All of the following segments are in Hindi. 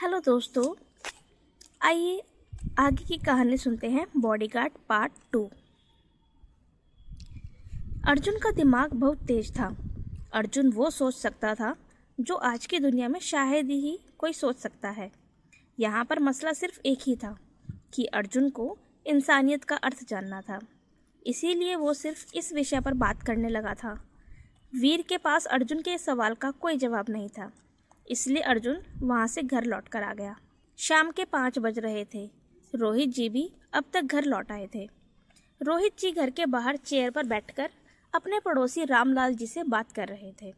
हेलो दोस्तों आइए आगे की कहानी सुनते हैं बॉडीगार्ड पार्ट टू अर्जुन का दिमाग बहुत तेज था अर्जुन वो सोच सकता था जो आज की दुनिया में शायद ही कोई सोच सकता है यहाँ पर मसला सिर्फ एक ही था कि अर्जुन को इंसानियत का अर्थ जानना था इसीलिए वो सिर्फ इस विषय पर बात करने लगा था वीर के पास अर्जुन के सवाल का कोई जवाब नहीं था इसलिए अर्जुन वहाँ से घर लौट कर आ गया शाम के पाँच बज रहे थे रोहित जी भी अब तक घर लौट आए थे रोहित जी घर के बाहर चेयर पर बैठकर अपने पड़ोसी रामलाल जी से बात कर रहे थे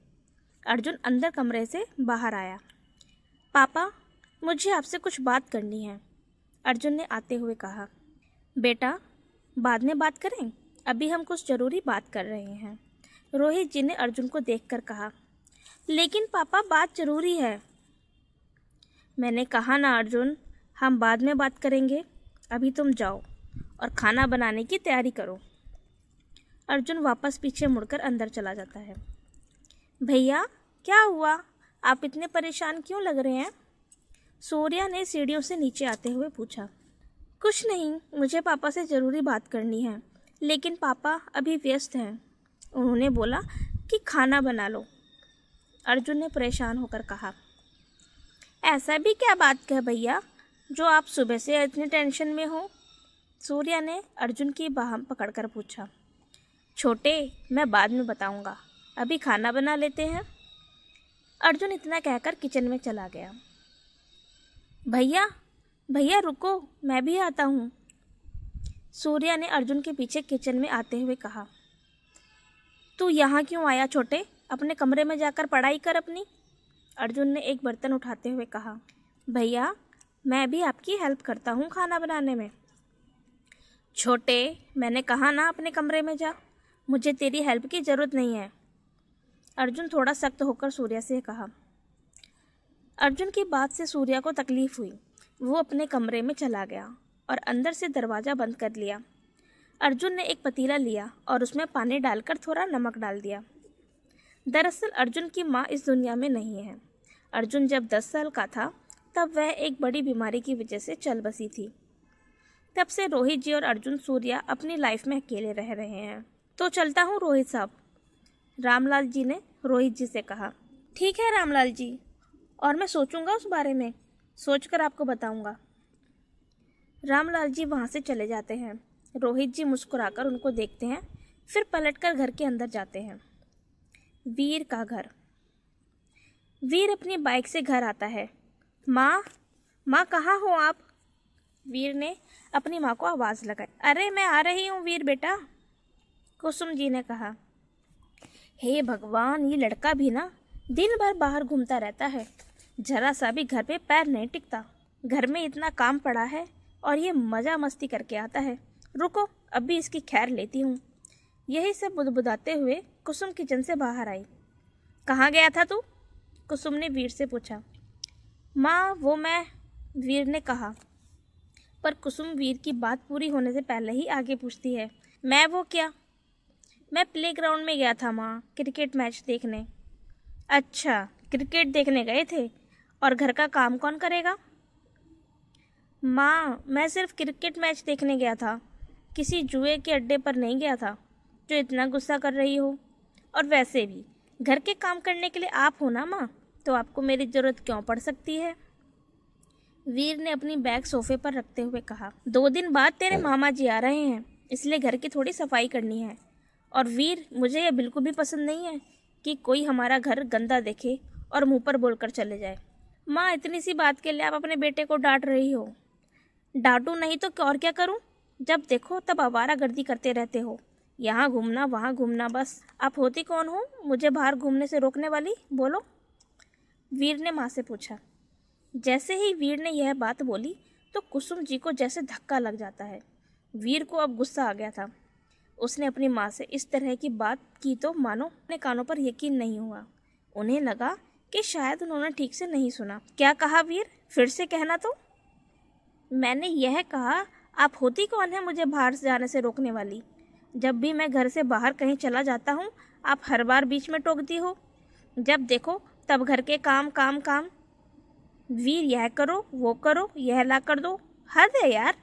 अर्जुन अंदर कमरे से बाहर आया पापा मुझे आपसे कुछ बात करनी है अर्जुन ने आते हुए कहा बेटा बाद में बात करें अभी हम कुछ ज़रूरी बात कर रहे हैं रोहित जी ने अर्जुन को देखकर कहा लेकिन पापा बात जरूरी है मैंने कहा ना अर्जुन हम बाद में बात करेंगे अभी तुम जाओ और खाना बनाने की तैयारी करो अर्जुन वापस पीछे मुड़कर अंदर चला जाता है भैया क्या हुआ आप इतने परेशान क्यों लग रहे हैं सूर्या ने सीढ़ियों से नीचे आते हुए पूछा कुछ नहीं मुझे पापा से ज़रूरी बात करनी है लेकिन पापा अभी व्यस्त हैं उन्होंने बोला कि खाना बना लो अर्जुन ने परेशान होकर कहा ऐसा भी क्या बात कह भैया जो आप सुबह से इतने टेंशन में हो सूर्या ने अर्जुन की बाह पकड़कर पूछा छोटे मैं बाद में बताऊंगा अभी खाना बना लेते हैं अर्जुन इतना कहकर किचन में चला गया भैया भैया रुको मैं भी आता हूँ सूर्या ने अर्जुन के पीछे किचन में आते हुए कहा तू यहाँ क्यों आया छोटे अपने कमरे में जाकर पढ़ाई कर अपनी अर्जुन ने एक बर्तन उठाते हुए कहा भैया मैं भी आपकी हेल्प करता हूँ खाना बनाने में छोटे मैंने कहा ना अपने कमरे में जा मुझे तेरी हेल्प की ज़रूरत नहीं है अर्जुन थोड़ा सख्त होकर सूर्या से कहा अर्जुन की बात से सूर्या को तकलीफ हुई वो अपने कमरे में चला गया और अंदर से दरवाज़ा बंद कर लिया अर्जुन ने एक पतीला लिया और उसमें पानी डालकर थोड़ा नमक डाल दिया दरअसल अर्जुन की माँ इस दुनिया में नहीं है अर्जुन जब दस साल का था तब वह एक बड़ी बीमारी की वजह से चल बसी थी तब से रोहित जी और अर्जुन सूर्या अपनी लाइफ में अकेले रह रहे हैं तो चलता हूँ रोहित साहब रामलाल जी ने रोहित जी से कहा ठीक है रामलाल जी और मैं सोचूंगा उस बारे में सोचकर आपको बताऊंगा रामलाल जी वहाँ से चले जाते हैं रोहित जी मुस्कुराकर उनको देखते हैं फिर पलटकर घर के अंदर जाते हैं वीर का घर वीर अपनी बाइक से घर आता है माँ माँ कहाँ हो आप वीर ने अपनी माँ को आवाज़ लगाई अरे मैं आ रही हूँ वीर बेटा कुसुम जी ने कहा हे भगवान ये लड़का भी ना दिन भर बाहर घूमता रहता है जरा सा भी घर पे पैर नहीं टिकता घर में इतना काम पड़ा है और ये मज़ा मस्ती करके आता है रुको अभी इसकी खैर लेती हूँ यही सब बुदबुदाते हुए कुसुम किचन से बाहर आई कहाँ गया था तू कुसुम ने वीर से पूछा माँ वो मैं वीर ने कहा पर कुसुम वीर की बात पूरी होने से पहले ही आगे पूछती है मैं वो क्या मैं प्लेग्राउंड में गया था माँ क्रिकेट मैच देखने अच्छा क्रिकेट देखने गए थे और घर का काम कौन करेगा माँ मैं सिर्फ क्रिकेट मैच देखने गया था किसी जुए के अड्डे पर नहीं गया था जो तो इतना गुस्सा कर रही हो और वैसे भी घर के काम करने के लिए आप हो ना माँ तो आपको मेरी ज़रूरत क्यों पड़ सकती है वीर ने अपनी बैग सोफे पर रखते हुए कहा दो दिन बाद तेरे मामा जी आ रहे हैं इसलिए घर की थोड़ी सफाई करनी है और वीर मुझे यह बिल्कुल भी पसंद नहीं है कि कोई हमारा घर गंदा देखे और मुंह पर बोलकर चले जाए माँ इतनी सी बात के लिए आप अपने बेटे को डांट रही हो डांटू नहीं तो और क्या करूँ जब देखो तब आवारा गर्दी करते रहते हो यहाँ घूमना वहाँ घूमना बस आप होती कौन हो मुझे बाहर घूमने से रोकने वाली बोलो वीर ने माँ से पूछा जैसे ही वीर ने यह बात बोली तो कुसुम जी को जैसे धक्का लग जाता है वीर को अब गुस्सा आ गया था उसने अपनी माँ से इस तरह की बात की तो मानो अपने कानों पर यकीन नहीं हुआ उन्हें लगा कि शायद उन्होंने ठीक से नहीं सुना क्या कहा वीर फिर से कहना तो मैंने यह कहा आप होती कौन है मुझे बाहर जाने से रोकने वाली जब भी मैं घर से बाहर कहीं चला जाता हूँ आप हर बार बीच में टोकती हो जब देखो तब घर के काम काम काम वीर यह करो वो करो यह ला कर दो हर दे यार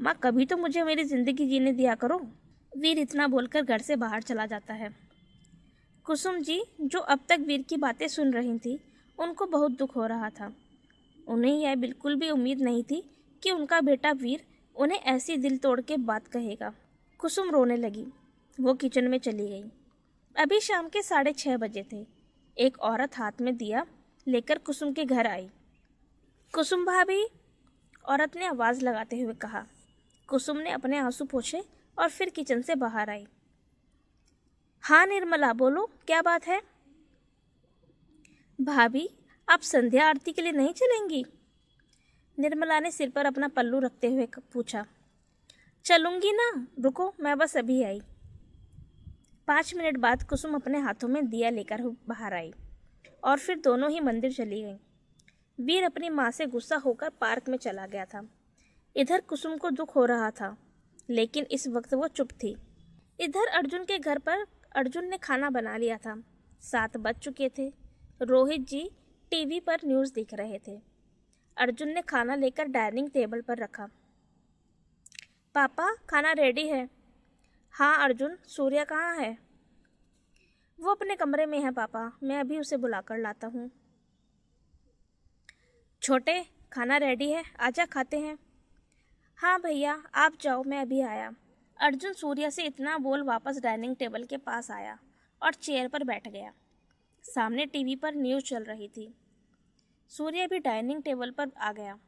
माँ कभी तो मुझे मेरी ज़िंदगी जीने दिया करो वीर इतना बोलकर घर से बाहर चला जाता है कुसुम जी जो अब तक वीर की बातें सुन रही थी उनको बहुत दुख हो रहा था उन्हें यह बिल्कुल भी उम्मीद नहीं थी कि उनका बेटा वीर उन्हें ऐसी दिल तोड़ के बात कहेगा कुसुम रोने लगी वो किचन में चली गई अभी शाम के साढ़े छः बजे थे एक औरत हाथ में दिया लेकर कुसुम के घर आई कुसुम भाभी औरत ने आवाज़ लगाते हुए कहा कुसुम ने अपने आंसू पोछे और फिर किचन से बाहर आई हाँ निर्मला बोलो क्या बात है भाभी आप संध्या आरती के लिए नहीं चलेंगी निर्मला ने सिर पर अपना पल्लू रखते हुए पूछा चलूँगी ना रुको मैं बस अभी आई पाँच मिनट बाद कुसुम अपने हाथों में दिया लेकर बाहर आई और फिर दोनों ही मंदिर चली गई वीर अपनी माँ से गुस्सा होकर पार्क में चला गया था इधर कुसुम को दुख हो रहा था लेकिन इस वक्त वो चुप थी इधर अर्जुन के घर पर अर्जुन ने खाना बना लिया था सात बज चुके थे रोहित जी टीवी पर न्यूज़ देख रहे थे अर्जुन ने खाना लेकर डाइनिंग टेबल पर रखा पापा खाना रेडी है हाँ अर्जुन सूर्या कहाँ है वो अपने कमरे में है पापा मैं अभी उसे बुलाकर लाता हूँ छोटे खाना रेडी है आजा खाते हैं हाँ भैया आप जाओ मैं अभी आया अर्जुन सूर्या से इतना बोल वापस डाइनिंग टेबल के पास आया और चेयर पर बैठ गया सामने टीवी पर न्यूज़ चल रही थी सूर्य भी डाइनिंग टेबल पर आ गया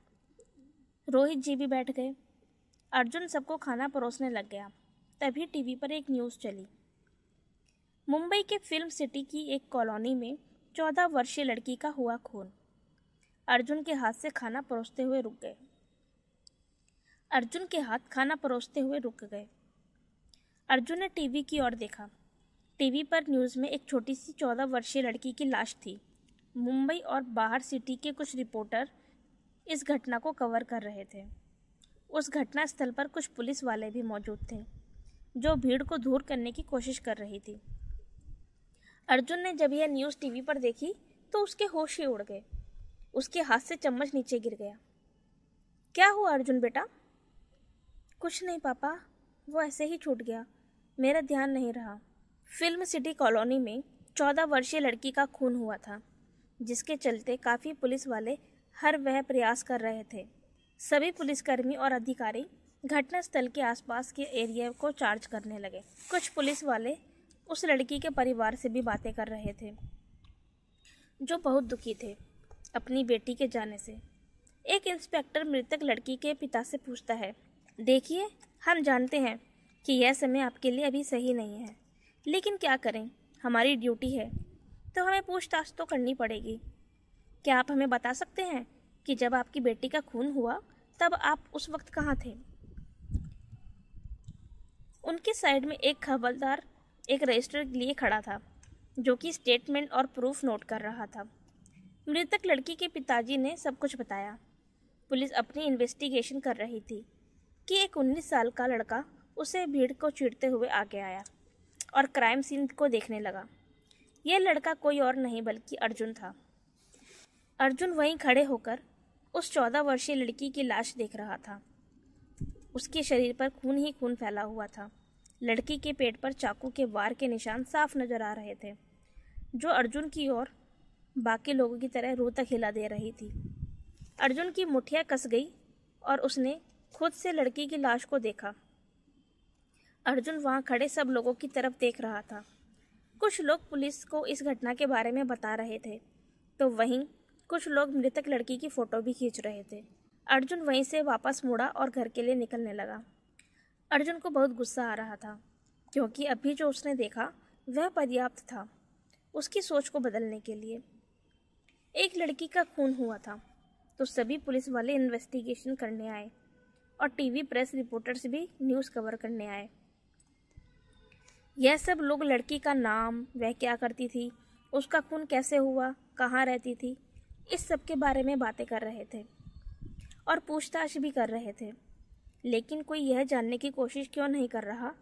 रोहित जी भी बैठ गए अर्जुन सबको खाना परोसने लग गया तभी टीवी पर एक न्यूज़ चली मुंबई के फिल्म सिटी की एक कॉलोनी में चौदह वर्षीय लड़की का हुआ खून अर्जुन के हाथ से खाना परोसते हुए रुक गए अर्जुन के हाथ खाना परोसते हुए रुक गए अर्जुन ने टीवी की ओर देखा टीवी पर न्यूज़ में एक छोटी सी चौदह वर्षीय लड़की की लाश थी मुंबई और बाहर सिटी के कुछ रिपोर्टर इस घटना को कवर कर रहे थे उस घटनास्थल पर कुछ पुलिस वाले भी मौजूद थे जो भीड़ को दूर करने की कोशिश कर रही थी अर्जुन ने जब यह न्यूज़ टीवी पर देखी तो उसके होश ही उड़ गए उसके हाथ से चम्मच नीचे गिर गया क्या हुआ अर्जुन बेटा कुछ नहीं पापा वो ऐसे ही छूट गया मेरा ध्यान नहीं रहा फिल्म सिटी कॉलोनी में चौदह वर्षीय लड़की का खून हुआ था जिसके चलते काफ़ी पुलिस वाले हर वह प्रयास कर रहे थे सभी पुलिसकर्मी और अधिकारी घटनास्थल के आसपास के एरिया को चार्ज करने लगे कुछ पुलिस वाले उस लड़की के परिवार से भी बातें कर रहे थे जो बहुत दुखी थे अपनी बेटी के जाने से एक इंस्पेक्टर मृतक लड़की के पिता से पूछता है देखिए हम जानते हैं कि यह समय आपके लिए अभी सही नहीं है लेकिन क्या करें हमारी ड्यूटी है तो हमें पूछताछ तो करनी पड़ेगी क्या आप हमें बता सकते हैं कि जब आपकी बेटी का खून हुआ तब आप उस वक्त कहाँ थे उनके साइड में एक खबरदार एक रजिस्टर के लिए खड़ा था जो कि स्टेटमेंट और प्रूफ नोट कर रहा था मृतक लड़की के पिताजी ने सब कुछ बताया पुलिस अपनी इन्वेस्टिगेशन कर रही थी कि एक 19 साल का लड़का उसे भीड़ को चीरते हुए आगे आया और क्राइम सीन को देखने लगा यह लड़का कोई और नहीं बल्कि अर्जुन था अर्जुन वहीं खड़े होकर उस चौदह वर्षीय लड़की की लाश देख रहा था उसके शरीर पर खून ही खून फैला हुआ था लड़की के पेट पर चाकू के वार के निशान साफ नजर आ रहे थे जो अर्जुन की ओर बाकी लोगों की तरह रोतक हिला दे रही थी अर्जुन की मुठिया कस गई और उसने खुद से लड़की की लाश को देखा अर्जुन वहाँ खड़े सब लोगों की तरफ देख रहा था कुछ लोग पुलिस को इस घटना के बारे में बता रहे थे तो वहीं कुछ लोग मृतक लड़की की फ़ोटो भी खींच रहे थे अर्जुन वहीं से वापस मुड़ा और घर के लिए निकलने लगा अर्जुन को बहुत गुस्सा आ रहा था क्योंकि अभी जो उसने देखा वह पर्याप्त था उसकी सोच को बदलने के लिए एक लड़की का खून हुआ था तो सभी पुलिस वाले इन्वेस्टिगेशन करने आए और टीवी प्रेस रिपोर्टर्स भी न्यूज़ कवर करने आए यह सब लोग लड़की का नाम वह क्या करती थी उसका खून कैसे हुआ कहाँ रहती थी इस सब के बारे में बातें कर रहे थे और पूछताछ भी कर रहे थे लेकिन कोई यह जानने की कोशिश क्यों नहीं कर रहा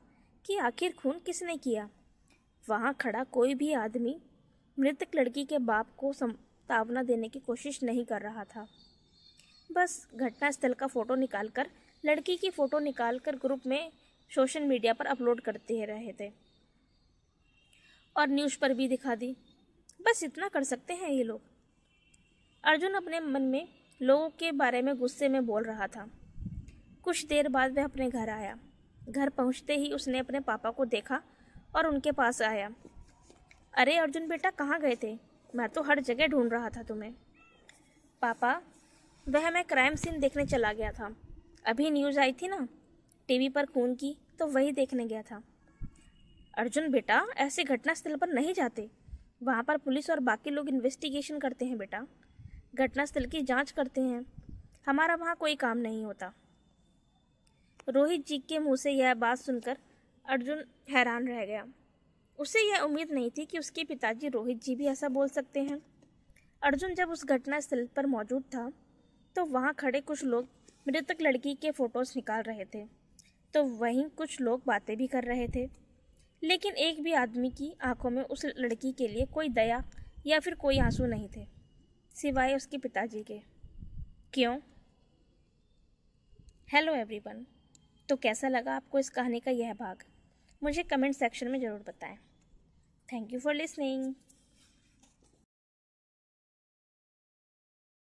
कि आखिर खून किसने किया वहाँ खड़ा कोई भी आदमी मृतक लड़की के बाप को संतावना देने की कोशिश नहीं कर रहा था बस घटनास्थल का फ़ोटो निकालकर लड़की की फ़ोटो निकालकर ग्रुप में सोशल मीडिया पर अपलोड करते रहे थे और न्यूज़ पर भी दिखा दी बस इतना कर सकते हैं ये लोग अर्जुन अपने मन में लोगों के बारे में गुस्से में बोल रहा था कुछ देर बाद वह अपने घर आया घर पहुंचते ही उसने अपने पापा को देखा और उनके पास आया अरे अर्जुन बेटा कहाँ गए थे मैं तो हर जगह ढूंढ रहा था तुम्हें पापा वह मैं क्राइम सीन देखने चला गया था अभी न्यूज़ आई थी ना टीवी पर खून की तो वही देखने गया था अर्जुन बेटा ऐसे घटनास्थल पर नहीं जाते वहाँ पर पुलिस और बाकी लोग इन्वेस्टिगेशन करते हैं बेटा घटनास्थल की जांच करते हैं हमारा वहाँ कोई काम नहीं होता रोहित जी के मुंह से यह बात सुनकर अर्जुन हैरान रह गया उसे यह उम्मीद नहीं थी कि उसके पिताजी रोहित जी भी ऐसा बोल सकते हैं अर्जुन जब उस घटनास्थल पर मौजूद था तो वहाँ खड़े कुछ लोग मृतक लड़की के फ़ोटोज़ निकाल रहे थे तो वहीं कुछ लोग बातें भी कर रहे थे लेकिन एक भी आदमी की आंखों में उस लड़की के लिए कोई दया या फिर कोई आंसू नहीं थे सिवाय उसके पिताजी के क्यों हेलो एवरीवन तो कैसा लगा आपको इस कहानी का यह भाग मुझे कमेंट सेक्शन में ज़रूर बताएं थैंक यू फॉर लिसनिंग